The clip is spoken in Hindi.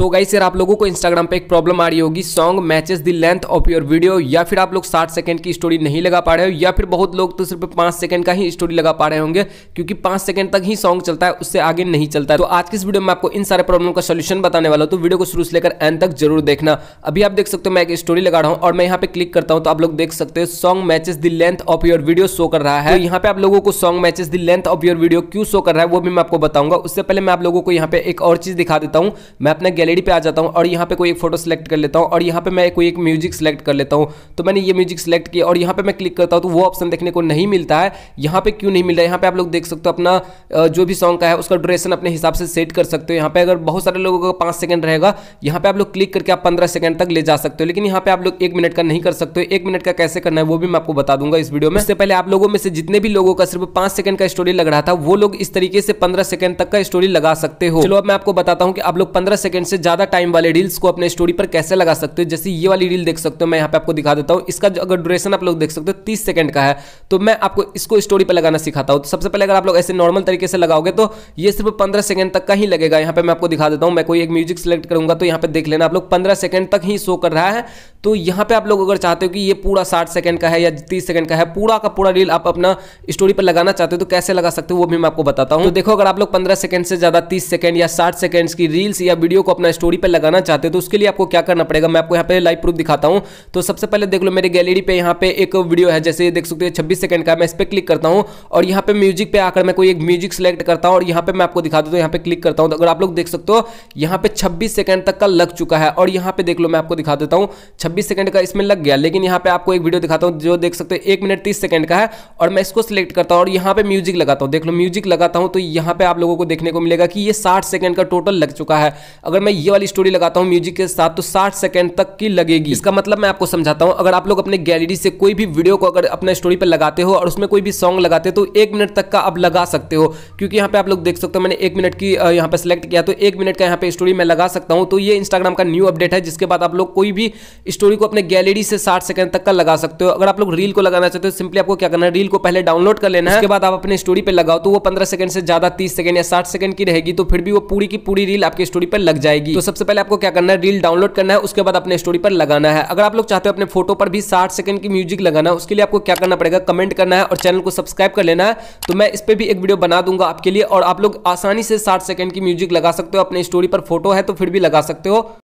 सो गाइस सर आप लोगों को इंस्टाग्राम पे एक प्रॉब्लम आ रही होगी song matches the length of your video या फिर आप लोग 60 सेकंड की स्टोरी नहीं लगा पा रहे हो या फिर बहुत लोग तो सिर्फ पांच सेकंड का ही स्टोरी लगा पा रहे होंगे क्योंकि पांच सेकंड तक ही सॉन्ग चलता है उससे आगे नहीं चलता है तो आज के इस वीडियो में आपको इन सारे प्रॉब्लम का सोल्यूशन बताने वाला हूँ तो वीडियो को शुरू से लेकर एंड तक जरूर देखना अभी आप देख सकते हो मैं एक स्टोरी लगा रहा हूँ और मैं यहाँ पे क्लिक करता हूँ तो आप लोग देख सकते हो song matches the length of your video show कर रहा है तो यहाँ पे आप लोगों को song matches the length of your video क्यों शो कर रहा है वो भी मैं आपको बताऊंगा उससे पहले मैं आप लोगों को यहाँ पे एक और चीज दिखा देता हूँ मैं अपने गैलरी गैलरी पे आ जाता हूँ और यहाँ पे कोई एक फोटो सेलेक्ट कर लेता हूँ और यहाँ पे मैं कोई एक म्यूजिक सेलेक्ट कर लेता हूँ तो मैंने ये म्यूजिक सेलेक्ट किया और यहाँ पे मैं क्लिक करता हूँ तो वो ऑप्शन देखने को नहीं मिलता है यहाँ पे क्यों नहीं मिल रहा है यहाँ पे आप लोग देख सकते हो अपना जो भी सॉन्ग का है उसका ड्यूरेशन अपने हिसाब से सेट कर सकते हो यहाँ पे अगर बहुत सारे लोगों का पाँच सेकंड रहेगा यहाँ पे आप लोग क्लिक करके आप पंद्रह सेकंड तक ले जा सकते हो लेकिन यहाँ पे आप लोग एक मिनट का नहीं कर सकते हो एक मिनट का कैसे करना है वो भी मैं आपको बता दूंगा इस वीडियो में इससे पहले आप लोगों में से जितने भी लोगों का सिर्फ पाँच सेकंड का स्टोरी लग रहा था वो लोग इस तरीके से पंद्रह सेकंड तक का स्टोरी लगा सकते हो चलो अब मैं आपको बताता हूँ कि आप लोग पंद्रह सेकंड से ज़्यादा टाइम वाले रील्स को अपने स्टोरी पर कैसे लगा सकते हो जैसे ये वाली रील देख सकते हो मैं यहाँ पे आपको दिखा देता हूँ इसका अगर ड्यूरेशन आप लोग देख सकते हो तीस सेकंड का है तो मैं आपको इसको स्टोरी पर लगाना सिखाता हूँ तो सबसे पहले अगर आप लोग ऐसे नॉर्मल तरीके से लगाओगे तो ये सिर्फ पंद्रह सेकंड तक का ही लगेगा यहाँ पर मैं आपको दिखा देता हूँ मैं कोई एक म्यूजिक सेलेक्ट करूँगा तो यहाँ पर देख लेना आप लोग पंद्रह सेकंड तक ही शो कर रहा है तो यहाँ पे आप लोग अगर चाहते हो कि ये पूरा साठ सेकंड का है या तीस सेकंड का है पूरा का पूरा रील आप अपना स्टोरी पर लगाना चाहते हो तो कैसे लगा सकते हो वो भी मैं आपको बताता हूँ तो देखो अगर आप लोग पंद्रह सेकंड से ज़्यादा तीस सेकंड या साठ सेकंड्स की रील्स या वीडियो को अपना स्टोरी पर लगाना चाहते हो तो उसके लिए आपको क्या करना पड़ेगा मैं आपको यहाँ पर लाइव प्रूफ दिखाता हूँ तो सबसे पहले देख लो मेरे गैलरी पे यहाँ पे एक वीडियो है जैसे देख सकते हो छब्बीस सेकंड का मैं इस पर क्लिक करता हूँ और यहाँ पे म्यूजिक पे आकर मैं कोई एक म्यूजिक सेलेक्ट करता हूँ और यहाँ पर मैं आपको दिखा देता हूँ यहाँ पे क्लिक करता हूँ तो अगर आप लोग देख सकते हो यहाँ पे छब्बीस सेकंड तक का लग चुका है और यहाँ पे देख लो मैं आपको दिखा देता हूँ छब्बीस सेकंड का इसमें लग गया लेकिन यहाँ पे आपको एक वीडियो दिखाता हूँ जो देख सकते हो एक मिनट तीस सेकंड का है और मैं इसको सिलेक्ट करता हूँ और यहाँ पे म्यूजिक लगाता हूँ देख लो म्यूजिक लगाता हूँ तो यहाँ पे आप लोगों को देखने को मिलेगा कि ये साठ सेकंड का टोटल लग चुका है अगर मैं मैं ये वाली स्टोरी लगाता हूँ म्यूजिक के साथ तो साठ सेकंड तक की लगेगी इसका मतलब मैं आपको समझाता हूँ अगर आप लोग अपने गैलरी से कोई भी वीडियो को अगर अपने स्टोरी पर लगाते हो और उसमें कोई भी सॉन्ग लगाते हो तो एक मिनट तक का आप लगा सकते हो क्योंकि यहाँ पे आप लोग देख सकते हो मैंने एक मिनट की यहाँ पर सिलेक्ट किया तो एक मिनट का यहाँ पे स्टोरी मैं लगा सकता हूँ तो ये इंस्टाग्राम का न्यू अपडेट है जिसके बाद आप लोग कोई भी स्टोरी को अपने गैलरी से साठ सेकंड तक का लगा सकते हो अगर आप लोग रील को लगाना चाहते हो सिंपली आपको क्या करना है रील को पहले डाउनलोड कर लेना है उसके बाद आप अपने स्टोरी पर लगाओ तो वो पंद्रह सेकंड से ज्यादा तीस सेकंड या साठ सेकंड की रहेगी तो फिर भी वो पूरी की पूरी रील आपकी स्टोरी पर लग जाएगी जाएगी तो सबसे पहले आपको क्या करना है रील डाउनलोड करना है उसके बाद अपने स्टोरी पर लगाना है अगर आप लोग चाहते हो अपने फोटो पर भी साठ सेकंड की म्यूजिक लगाना उसके लिए आपको क्या करना पड़ेगा कमेंट करना है और चैनल को सब्सक्राइब कर लेना है तो मैं इस पर भी एक वीडियो बना दूंगा आपके लिए और आप लोग आसानी से साठ सेकंड की म्यूजिक लगा सकते हो अपने स्टोरी पर फोटो है तो फिर भी लगा सकते हो